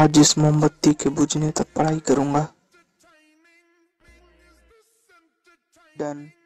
आज इस मोमबत्ती के बुझने तक पढ़ाई करूंगा डन